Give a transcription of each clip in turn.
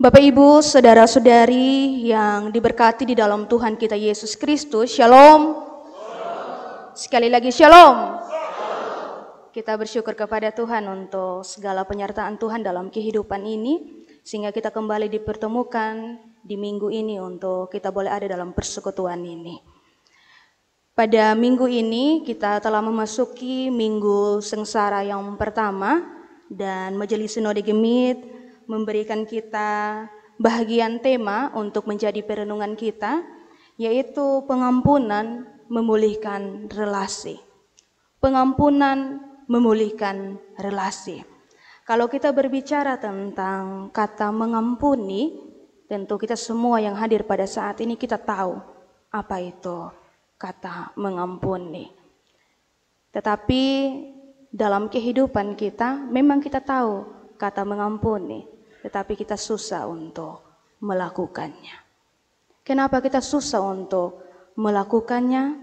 Bapak Ibu, saudara-saudari yang diberkati di dalam Tuhan kita Yesus Kristus, Shalom. Sekali lagi Shalom. Kita bersyukur kepada Tuhan untuk segala penyertaan Tuhan dalam kehidupan ini sehingga kita kembali dipertemukan di minggu ini untuk kita boleh ada dalam persekutuan ini. Pada minggu ini kita telah memasuki minggu sengsara yang pertama dan majelis sinode gemit memberikan kita bahagian tema untuk menjadi perenungan kita, yaitu pengampunan memulihkan relasi. Pengampunan memulihkan relasi. Kalau kita berbicara tentang kata mengampuni, tentu kita semua yang hadir pada saat ini kita tahu apa itu kata mengampuni. Tetapi dalam kehidupan kita memang kita tahu kata mengampuni tetapi kita susah untuk melakukannya. Kenapa kita susah untuk melakukannya?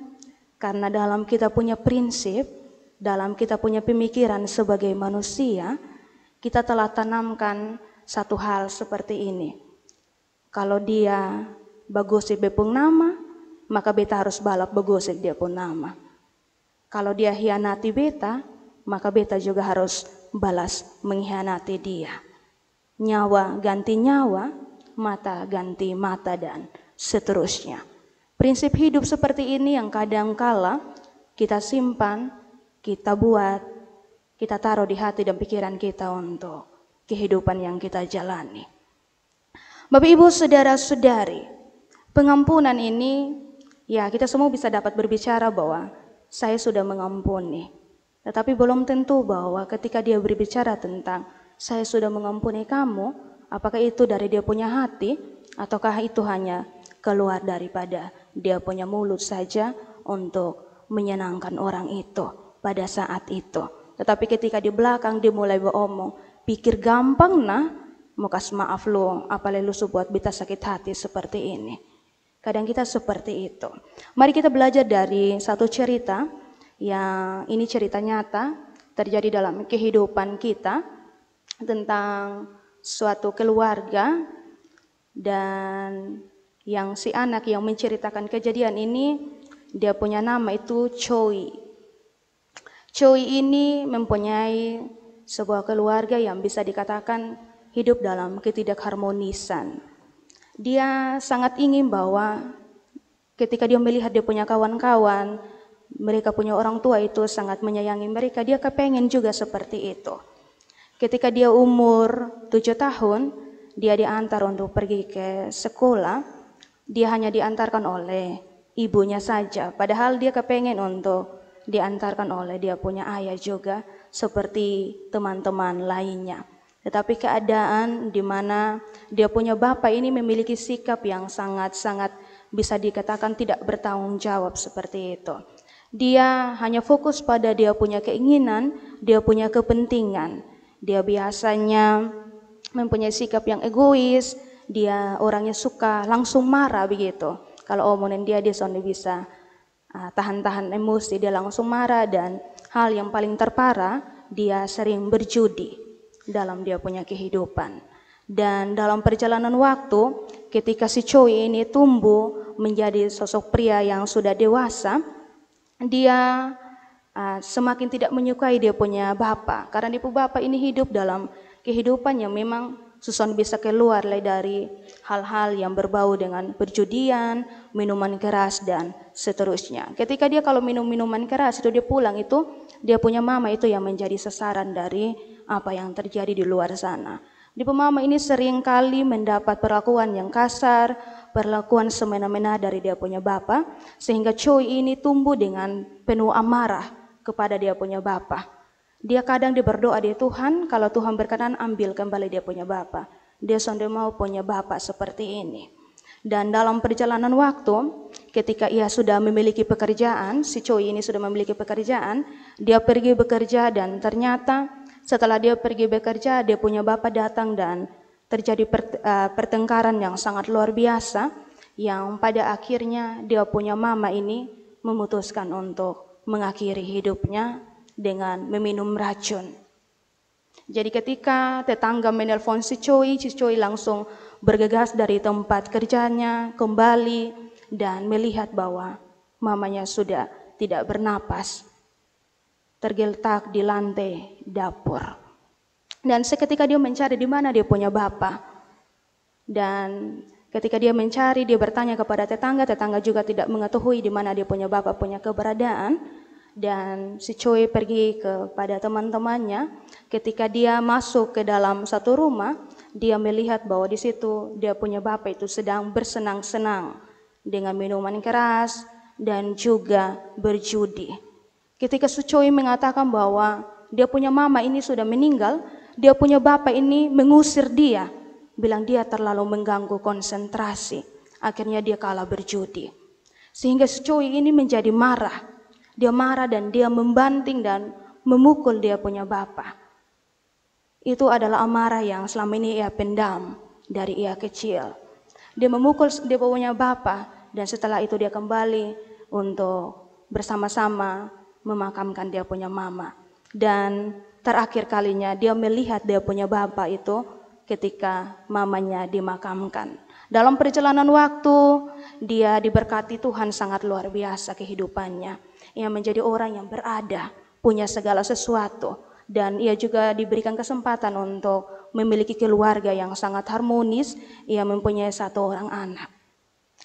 Karena dalam kita punya prinsip, dalam kita punya pemikiran sebagai manusia, kita telah tanamkan satu hal seperti ini. Kalau dia bagus di pun nama, maka beta harus balap bagus di dia pun nama. Kalau dia hianati beta, maka beta juga harus balas mengkhianati dia nyawa ganti nyawa, mata ganti mata dan seterusnya. Prinsip hidup seperti ini yang kadang kala kita simpan, kita buat, kita taruh di hati dan pikiran kita untuk kehidupan yang kita jalani. Bapak Ibu saudara-saudari, pengampunan ini ya kita semua bisa dapat berbicara bahwa saya sudah mengampuni. Tetapi belum tentu bahwa ketika dia berbicara tentang saya sudah mengampuni kamu, apakah itu dari dia punya hati, ataukah itu hanya keluar daripada dia punya mulut saja untuk menyenangkan orang itu pada saat itu. Tetapi ketika di belakang dia mulai beromong, pikir gampang nah, kasih maaf lu, apalagi lu buat bita sakit hati seperti ini. Kadang kita seperti itu. Mari kita belajar dari satu cerita yang ini cerita nyata terjadi dalam kehidupan kita tentang suatu keluarga dan yang si anak yang menceritakan kejadian ini dia punya nama itu Choi. Choi ini mempunyai sebuah keluarga yang bisa dikatakan hidup dalam ketidakharmonisan. Dia sangat ingin bahwa ketika dia melihat dia punya kawan-kawan, mereka punya orang tua itu sangat menyayangi mereka, dia kepengen juga seperti itu. Ketika dia umur tujuh tahun, dia diantar untuk pergi ke sekolah, dia hanya diantarkan oleh ibunya saja. Padahal dia kepengen untuk diantarkan oleh dia punya ayah juga seperti teman-teman lainnya. Tetapi keadaan di mana dia punya bapak ini memiliki sikap yang sangat-sangat bisa dikatakan tidak bertanggung jawab seperti itu. Dia hanya fokus pada dia punya keinginan, dia punya kepentingan dia biasanya mempunyai sikap yang egois, dia orangnya suka langsung marah begitu. Kalau omongin dia, dia sendiri bisa ah, tahan-tahan emosi, dia langsung marah dan hal yang paling terparah, dia sering berjudi dalam dia punya kehidupan. Dan dalam perjalanan waktu, ketika si Choi ini tumbuh menjadi sosok pria yang sudah dewasa, dia Ah, semakin tidak menyukai dia punya bapak karena dia punya bapak ini hidup dalam kehidupan yang memang susah bisa keluar dari hal-hal yang berbau dengan perjudian, minuman keras dan seterusnya. Ketika dia kalau minum minuman keras itu dia pulang itu dia punya mama itu yang menjadi sasaran dari apa yang terjadi di luar sana. Di pemama ini sering kali mendapat perlakuan yang kasar, perlakuan semena-mena dari dia punya bapak, sehingga Choi ini tumbuh dengan penuh amarah kepada dia punya Bapa. Dia kadang dia berdoa dia Tuhan, kalau Tuhan berkenan ambil kembali dia punya Bapa. Dia sonde mau punya Bapa seperti ini. Dan dalam perjalanan waktu, ketika ia sudah memiliki pekerjaan, si Choi ini sudah memiliki pekerjaan, dia pergi bekerja dan ternyata setelah dia pergi bekerja, dia punya bapak datang dan terjadi eh, pertengkaran yang sangat luar biasa yang pada akhirnya dia punya mama ini memutuskan untuk mengakhiri hidupnya dengan meminum racun. Jadi ketika tetangga menelpon si Choi, si Choi langsung bergegas dari tempat kerjanya kembali dan melihat bahwa mamanya sudah tidak bernapas, tergeletak di lantai dapur. Dan seketika dia mencari di mana dia punya bapak. Dan Ketika dia mencari, dia bertanya kepada tetangga, tetangga juga tidak mengetahui di mana dia punya bapak punya keberadaan. Dan si Choi pergi kepada teman-temannya. Ketika dia masuk ke dalam satu rumah, dia melihat bahwa di situ dia punya bapak itu sedang bersenang-senang dengan minuman keras dan juga berjudi. Ketika si Choi mengatakan bahwa dia punya mama ini sudah meninggal, dia punya bapak ini mengusir dia, bilang dia terlalu mengganggu konsentrasi. Akhirnya dia kalah berjudi. Sehingga secoi ini menjadi marah. Dia marah dan dia membanting dan memukul dia punya bapak. Itu adalah amarah yang selama ini ia pendam dari ia kecil. Dia memukul dia punya bapak dan setelah itu dia kembali untuk bersama-sama memakamkan dia punya mama. Dan terakhir kalinya dia melihat dia punya bapak itu ketika mamanya dimakamkan. Dalam perjalanan waktu, dia diberkati Tuhan sangat luar biasa kehidupannya. Ia menjadi orang yang berada, punya segala sesuatu, dan ia juga diberikan kesempatan untuk memiliki keluarga yang sangat harmonis. Ia mempunyai satu orang anak.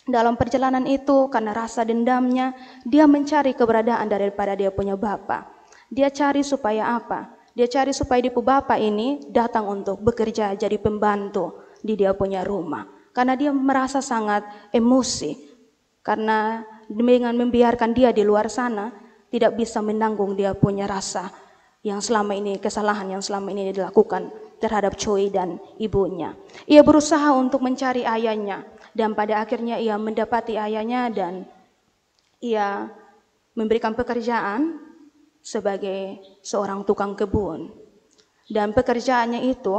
Dalam perjalanan itu, karena rasa dendamnya, dia mencari keberadaan daripada dia punya bapak. Dia cari supaya apa? Dia cari supaya ibu bapak ini datang untuk bekerja jadi pembantu di dia punya rumah. Karena dia merasa sangat emosi. Karena dengan membiarkan dia di luar sana, tidak bisa menanggung dia punya rasa yang selama ini, kesalahan yang selama ini dilakukan terhadap Choi dan ibunya. Ia berusaha untuk mencari ayahnya dan pada akhirnya ia mendapati ayahnya dan ia memberikan pekerjaan sebagai seorang tukang kebun. Dan pekerjaannya itu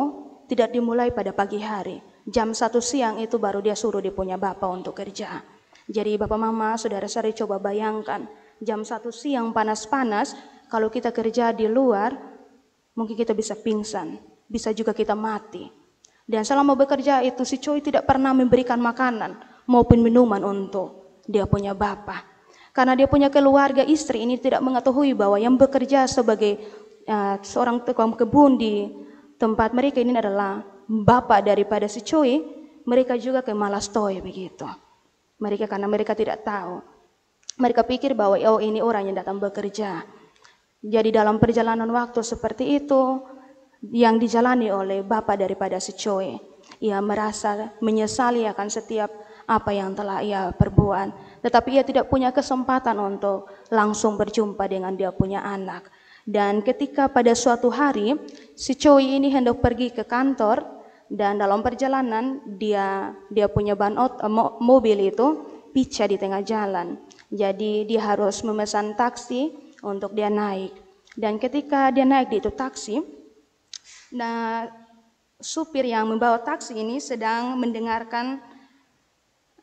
tidak dimulai pada pagi hari. Jam satu siang itu baru dia suruh dia punya bapak untuk kerja. Jadi bapak mama, saudara saudari coba bayangkan. Jam satu siang panas-panas, kalau kita kerja di luar, mungkin kita bisa pingsan. Bisa juga kita mati. Dan selama bekerja itu si Choi tidak pernah memberikan makanan maupun minuman untuk dia punya bapak. Karena dia punya keluarga istri ini tidak mengetahui bahwa yang bekerja sebagai uh, seorang tukang kebun di tempat mereka ini adalah bapak daripada si Choi, mereka juga ke malas toy begitu. Mereka karena mereka tidak tahu. Mereka pikir bahwa oh ini orang yang datang bekerja. Jadi dalam perjalanan waktu seperti itu yang dijalani oleh bapak daripada si Choi. Ia merasa menyesali akan setiap apa yang telah ia perbuat tetapi ia tidak punya kesempatan untuk langsung berjumpa dengan dia punya anak. Dan ketika pada suatu hari si Choi ini hendak pergi ke kantor dan dalam perjalanan dia dia punya ban ot, eh, mobil itu pecah di tengah jalan. Jadi dia harus memesan taksi untuk dia naik. Dan ketika dia naik di itu taksi, nah supir yang membawa taksi ini sedang mendengarkan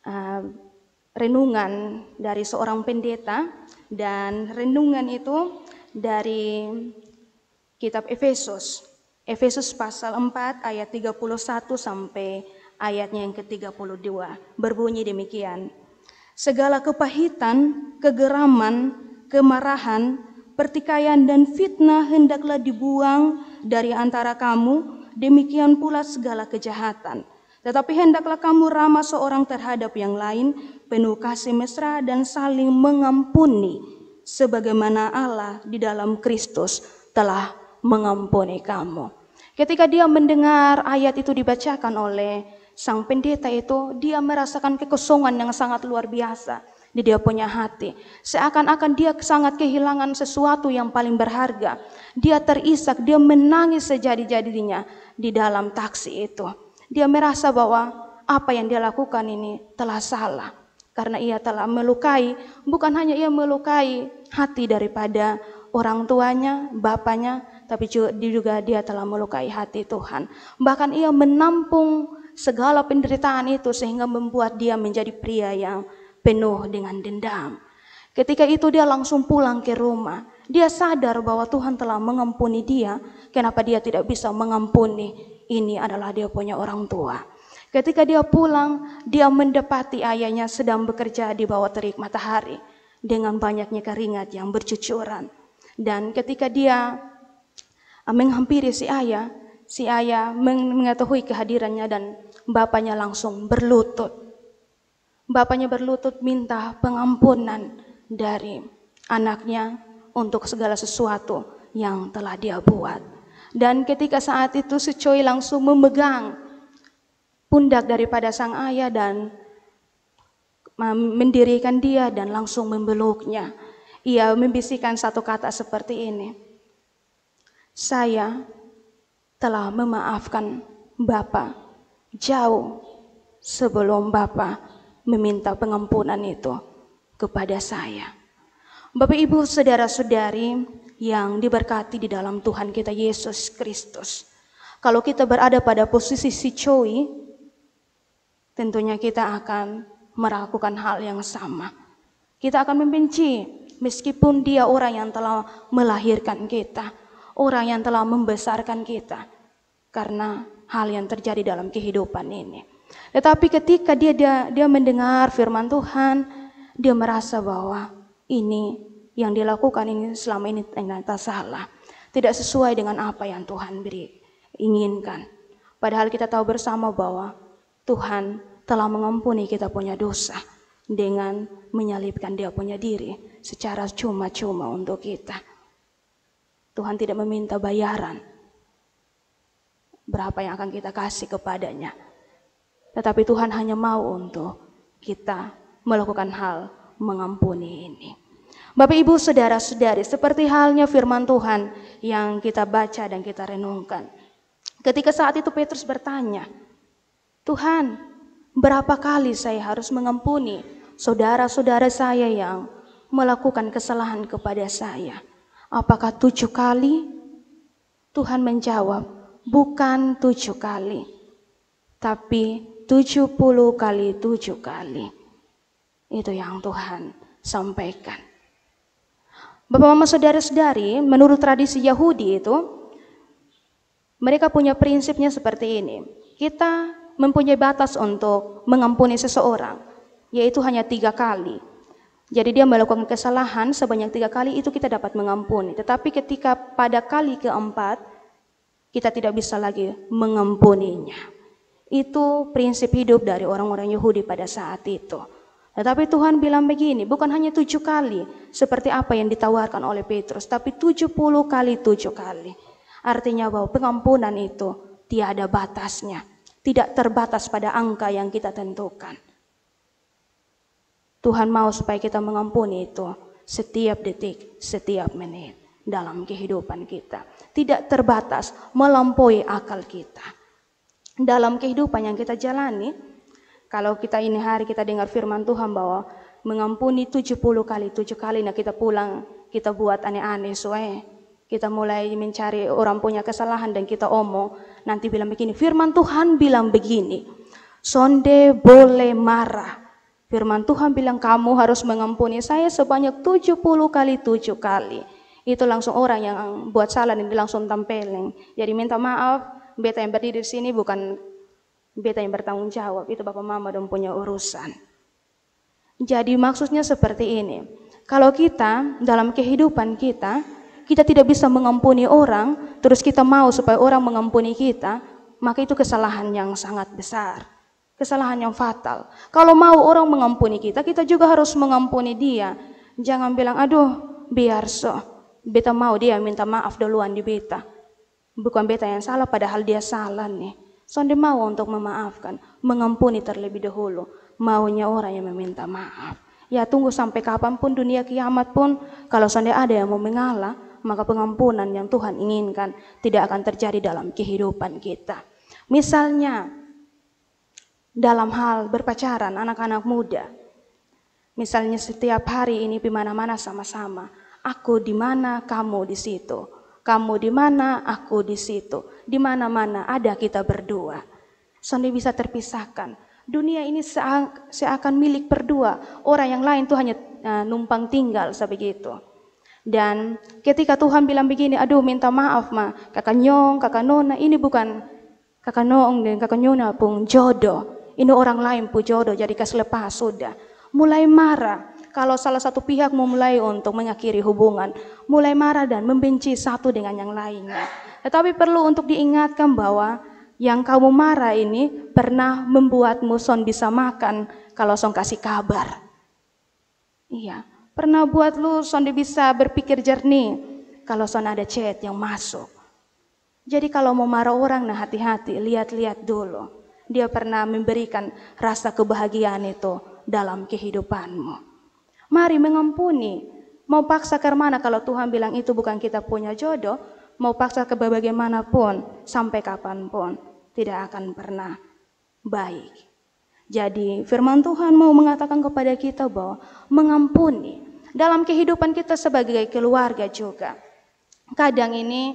uh, renungan dari seorang pendeta dan renungan itu dari kitab Efesus. Efesus pasal 4 ayat 31 sampai ayatnya yang ke-32 berbunyi demikian. Segala kepahitan, kegeraman, kemarahan, pertikaian dan fitnah hendaklah dibuang dari antara kamu, demikian pula segala kejahatan. Tetapi hendaklah kamu ramah seorang terhadap yang lain, penuh kasih mesra dan saling mengampuni sebagaimana Allah di dalam Kristus telah mengampuni kamu. Ketika dia mendengar ayat itu dibacakan oleh sang pendeta itu, dia merasakan kekosongan yang sangat luar biasa di dia punya hati. Seakan-akan dia sangat kehilangan sesuatu yang paling berharga. Dia terisak, dia menangis sejadi-jadinya di dalam taksi itu. Dia merasa bahwa apa yang dia lakukan ini telah salah karena ia telah melukai, bukan hanya ia melukai hati daripada orang tuanya, bapaknya, tapi juga dia telah melukai hati Tuhan. Bahkan ia menampung segala penderitaan itu sehingga membuat dia menjadi pria yang penuh dengan dendam. Ketika itu dia langsung pulang ke rumah. Dia sadar bahwa Tuhan telah mengampuni dia. Kenapa dia tidak bisa mengampuni? Ini adalah dia punya orang tua. Ketika dia pulang, dia mendapati ayahnya sedang bekerja di bawah terik matahari dengan banyaknya keringat yang bercucuran. Dan ketika dia eh, menghampiri si ayah, si ayah mengetahui kehadirannya dan bapaknya langsung berlutut. Bapaknya berlutut minta pengampunan dari anaknya untuk segala sesuatu yang telah dia buat. Dan ketika saat itu si Choi langsung memegang pundak daripada sang ayah dan mendirikan dia dan langsung membeluknya. Ia membisikkan satu kata seperti ini. Saya telah memaafkan Bapak jauh sebelum Bapak meminta pengampunan itu kepada saya. Bapak Ibu saudara-saudari yang diberkati di dalam Tuhan kita Yesus Kristus. Kalau kita berada pada posisi si Choi, tentunya kita akan melakukan hal yang sama. Kita akan membenci meskipun dia orang yang telah melahirkan kita, orang yang telah membesarkan kita. Karena hal yang terjadi dalam kehidupan ini. Tetapi ketika dia dia, dia mendengar firman Tuhan, dia merasa bahwa ini yang dilakukan ini selama ini ternyata salah. Tidak sesuai dengan apa yang Tuhan beri, inginkan. Padahal kita tahu bersama bahwa Tuhan telah mengampuni kita punya dosa dengan menyalibkan dia punya diri secara cuma-cuma untuk kita. Tuhan tidak meminta bayaran berapa yang akan kita kasih kepadanya. Tetapi Tuhan hanya mau untuk kita melakukan hal mengampuni ini. Bapak Ibu saudara-saudari, seperti halnya firman Tuhan yang kita baca dan kita renungkan. Ketika saat itu Petrus bertanya, "Tuhan, Berapa kali saya harus mengampuni saudara-saudara saya yang melakukan kesalahan kepada saya? Apakah tujuh kali? Tuhan menjawab, bukan tujuh kali, tapi tujuh puluh kali tujuh kali. Itu yang Tuhan sampaikan. Bapak mama saudara-saudari, menurut tradisi Yahudi itu, mereka punya prinsipnya seperti ini. Kita mempunyai batas untuk mengampuni seseorang, yaitu hanya tiga kali. Jadi dia melakukan kesalahan sebanyak tiga kali itu kita dapat mengampuni. Tetapi ketika pada kali keempat, kita tidak bisa lagi mengampuninya. Itu prinsip hidup dari orang-orang Yahudi pada saat itu. Tetapi Tuhan bilang begini, bukan hanya tujuh kali, seperti apa yang ditawarkan oleh Petrus, tapi tujuh puluh kali tujuh kali. Artinya bahwa pengampunan itu tiada batasnya tidak terbatas pada angka yang kita tentukan. Tuhan mau supaya kita mengampuni itu setiap detik, setiap menit dalam kehidupan kita. Tidak terbatas, melampaui akal kita. Dalam kehidupan yang kita jalani, kalau kita ini hari kita dengar firman Tuhan bahwa mengampuni 70 kali, 7 kali, nah kita pulang, kita buat aneh-aneh, suai. Kita mulai mencari orang punya kesalahan dan kita omong, nanti bilang begini, firman Tuhan bilang begini, sonde boleh marah. Firman Tuhan bilang kamu harus mengampuni saya sebanyak 70 kali 7 kali. Itu langsung orang yang buat salah ini langsung tempeleng. Jadi minta maaf, beta yang berdiri di sini bukan beta yang bertanggung jawab. Itu bapak mama dong punya urusan. Jadi maksudnya seperti ini. Kalau kita dalam kehidupan kita, kita tidak bisa mengampuni orang, terus kita mau supaya orang mengampuni kita, maka itu kesalahan yang sangat besar. Kesalahan yang fatal. Kalau mau orang mengampuni kita, kita juga harus mengampuni dia. Jangan bilang, aduh, biar so. Beta mau dia minta maaf duluan di beta. Bukan beta yang salah, padahal dia salah nih. Sonde mau untuk memaafkan, mengampuni terlebih dahulu. Maunya orang yang meminta maaf ya tunggu sampai kapanpun dunia kiamat pun kalau sonde ada yang mau mengalah maka pengampunan yang Tuhan inginkan tidak akan terjadi dalam kehidupan kita. Misalnya, dalam hal berpacaran anak-anak muda, misalnya setiap hari ini di mana-mana sama-sama, aku di mana, kamu di situ, kamu di mana, aku di situ, di mana-mana ada kita berdua. Sendiri bisa terpisahkan, dunia ini seakan milik berdua. Orang yang lain tuh hanya eh, numpang tinggal sebegitu. Dan ketika Tuhan bilang begini, aduh minta maaf ma, kakak nyong, kakak nona, ini bukan kakak nong dan kakak nyona pun jodoh. Ini orang lain pun jodoh, jadi kasih lepas sudah. Mulai marah, kalau salah satu pihak mulai untuk mengakhiri hubungan, mulai marah dan membenci satu dengan yang lainnya. Tetapi perlu untuk diingatkan bahwa yang kamu marah ini pernah membuatmu son bisa makan kalau song kasih kabar. Iya, Pernah buat lu sonde bisa berpikir jernih kalau son ada chat yang masuk. Jadi kalau mau marah orang nah hati-hati, lihat-lihat dulu. Dia pernah memberikan rasa kebahagiaan itu dalam kehidupanmu. Mari mengampuni. Mau paksa ke mana kalau Tuhan bilang itu bukan kita punya jodoh, mau paksa ke bagaimanapun, sampai kapanpun, tidak akan pernah baik. Jadi firman Tuhan mau mengatakan kepada kita bahwa mengampuni dalam kehidupan kita sebagai keluarga juga. Kadang ini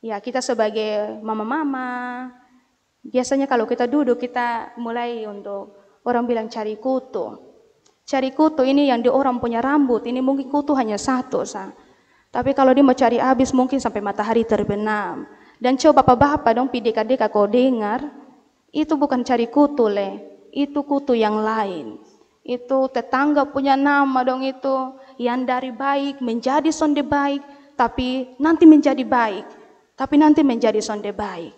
ya kita sebagai mama-mama biasanya kalau kita duduk kita mulai untuk orang bilang cari kutu. Cari kutu ini yang di orang punya rambut, ini mungkin kutu hanya satu sah. Tapi kalau dia mau cari habis mungkin sampai matahari terbenam. Dan coba bapak-bapak dong pidik-adik kau dengar, itu bukan cari kutu leh itu kutu yang lain. Itu tetangga punya nama dong itu yang dari baik menjadi sonde baik, tapi nanti menjadi baik, tapi nanti menjadi sonde baik.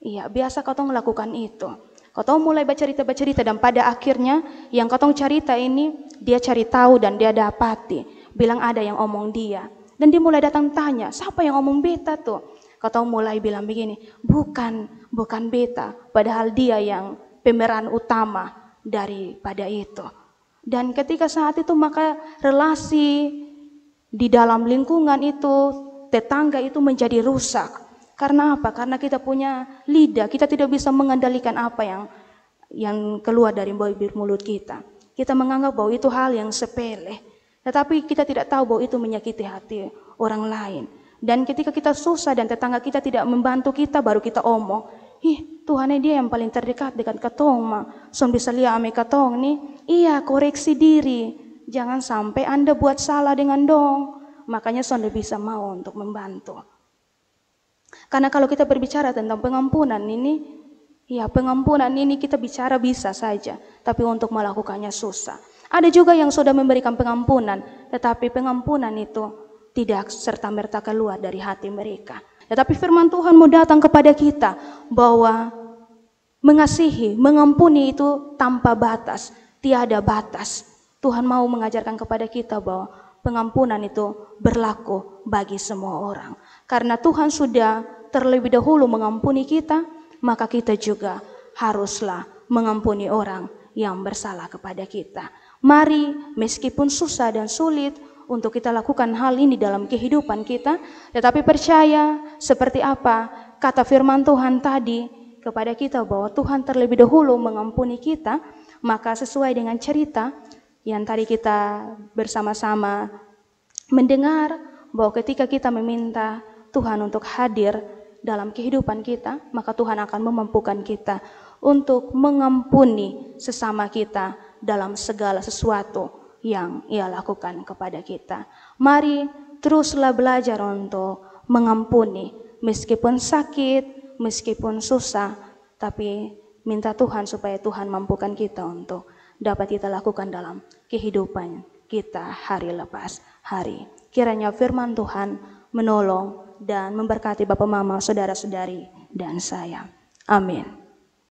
Iya, biasa kau melakukan itu. Kau mulai baca cerita-cerita dan pada akhirnya yang kau cerita ini dia cari tahu dan dia dapati. Bilang ada yang omong dia. Dan dia mulai datang tanya, siapa yang omong beta tuh? Kau mulai bilang begini, bukan, bukan beta. Padahal dia yang pemeran utama daripada itu. Dan ketika saat itu maka relasi di dalam lingkungan itu, tetangga itu menjadi rusak. Karena apa? Karena kita punya lidah, kita tidak bisa mengendalikan apa yang yang keluar dari bibir mulut kita. Kita menganggap bahwa itu hal yang sepele. Tetapi kita tidak tahu bahwa itu menyakiti hati orang lain. Dan ketika kita susah dan tetangga kita tidak membantu kita, baru kita omong, ih Tuhan dia yang paling terdekat dengan katong ma. Son bisa lihat ame katong ni. iya koreksi diri. Jangan sampai Anda buat salah dengan dong. Makanya son bisa mau untuk membantu. Karena kalau kita berbicara tentang pengampunan ini, ya pengampunan ini kita bicara bisa saja, tapi untuk melakukannya susah. Ada juga yang sudah memberikan pengampunan, tetapi pengampunan itu tidak serta-merta keluar dari hati mereka. Tetapi firman Tuhan mau datang kepada kita bahwa Mengasihi, mengampuni itu tanpa batas, tiada batas. Tuhan mau mengajarkan kepada kita bahwa pengampunan itu berlaku bagi semua orang. Karena Tuhan sudah terlebih dahulu mengampuni kita, maka kita juga haruslah mengampuni orang yang bersalah kepada kita. Mari, meskipun susah dan sulit, untuk kita lakukan hal ini dalam kehidupan kita, tetapi percaya seperti apa kata firman Tuhan tadi, kepada kita bahwa Tuhan terlebih dahulu mengampuni kita, maka sesuai dengan cerita yang tadi kita bersama-sama mendengar bahwa ketika kita meminta Tuhan untuk hadir dalam kehidupan kita, maka Tuhan akan memampukan kita untuk mengampuni sesama kita dalam segala sesuatu yang ia lakukan kepada kita. Mari teruslah belajar untuk mengampuni meskipun sakit, meskipun susah, tapi minta Tuhan supaya Tuhan mampukan kita untuk dapat kita lakukan dalam kehidupan kita hari lepas hari. Kiranya firman Tuhan menolong dan memberkati Bapak Mama, saudara-saudari, dan saya. Amin.